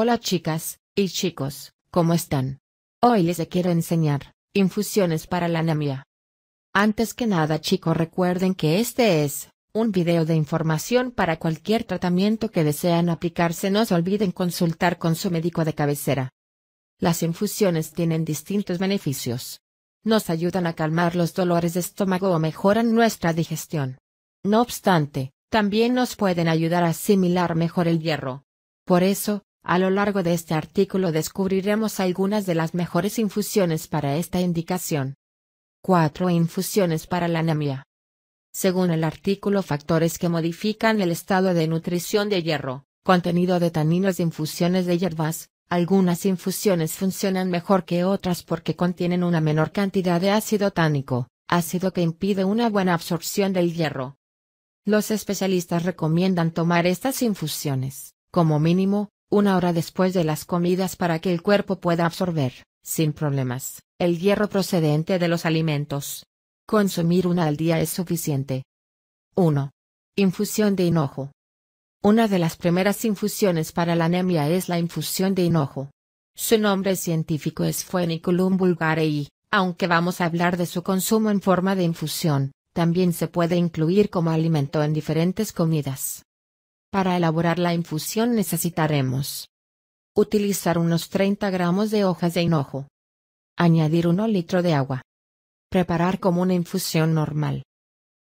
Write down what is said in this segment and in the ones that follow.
Hola chicas, y chicos, ¿cómo están? Hoy les quiero enseñar, infusiones para la anemia. Antes que nada chicos recuerden que este es, un video de información para cualquier tratamiento que desean aplicarse no se olviden consultar con su médico de cabecera. Las infusiones tienen distintos beneficios. Nos ayudan a calmar los dolores de estómago o mejoran nuestra digestión. No obstante, también nos pueden ayudar a asimilar mejor el hierro. Por eso, a lo largo de este artículo descubriremos algunas de las mejores infusiones para esta indicación. 4 infusiones para la anemia. Según el artículo factores que modifican el estado de nutrición de hierro, contenido de taninos de infusiones de hierbas, algunas infusiones funcionan mejor que otras porque contienen una menor cantidad de ácido tánico, ácido que impide una buena absorción del hierro. Los especialistas recomiendan tomar estas infusiones, como mínimo, una hora después de las comidas para que el cuerpo pueda absorber, sin problemas, el hierro procedente de los alimentos. Consumir una al día es suficiente. 1. Infusión de hinojo. Una de las primeras infusiones para la anemia es la infusión de hinojo. Su nombre científico es Fueniculum vulgare y, aunque vamos a hablar de su consumo en forma de infusión, también se puede incluir como alimento en diferentes comidas. Para elaborar la infusión necesitaremos utilizar unos 30 gramos de hojas de hinojo, añadir 1 litro de agua, preparar como una infusión normal.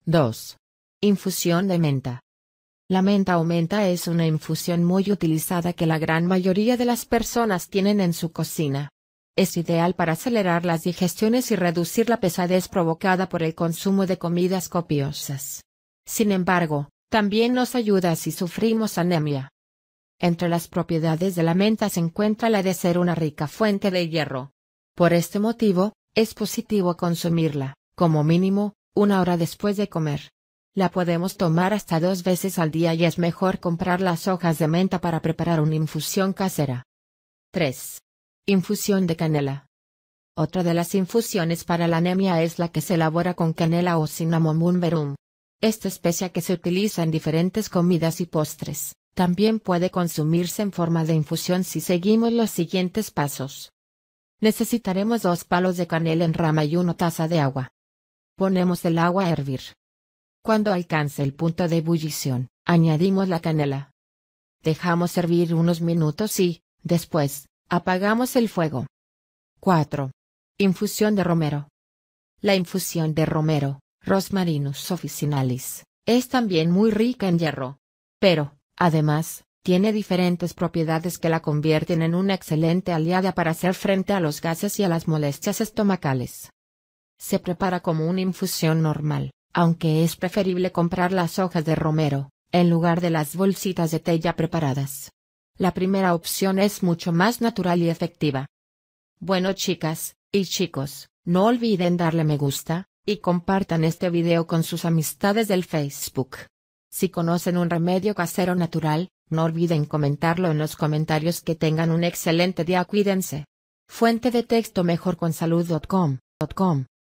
2. Infusión de menta. La menta o menta es una infusión muy utilizada que la gran mayoría de las personas tienen en su cocina. Es ideal para acelerar las digestiones y reducir la pesadez provocada por el consumo de comidas copiosas. Sin embargo, también nos ayuda si sufrimos anemia. Entre las propiedades de la menta se encuentra la de ser una rica fuente de hierro. Por este motivo, es positivo consumirla, como mínimo, una hora después de comer. La podemos tomar hasta dos veces al día y es mejor comprar las hojas de menta para preparar una infusión casera. 3. Infusión de canela. Otra de las infusiones para la anemia es la que se elabora con canela o cinnamomum verum. Esta especia que se utiliza en diferentes comidas y postres, también puede consumirse en forma de infusión si seguimos los siguientes pasos. Necesitaremos dos palos de canela en rama y una taza de agua. Ponemos el agua a hervir. Cuando alcance el punto de ebullición, añadimos la canela. Dejamos hervir unos minutos y, después, apagamos el fuego. 4. Infusión de romero. La infusión de romero Rosmarinus officinalis, es también muy rica en hierro. Pero, además, tiene diferentes propiedades que la convierten en una excelente aliada para hacer frente a los gases y a las molestias estomacales. Se prepara como una infusión normal, aunque es preferible comprar las hojas de romero, en lugar de las bolsitas de té ya preparadas. La primera opción es mucho más natural y efectiva. Bueno chicas, y chicos, no olviden darle me gusta, y compartan este video con sus amistades del Facebook. Si conocen un remedio casero natural, no olviden comentarlo en los comentarios que tengan un excelente día cuídense. Fuente de texto mejorconsalud.com.com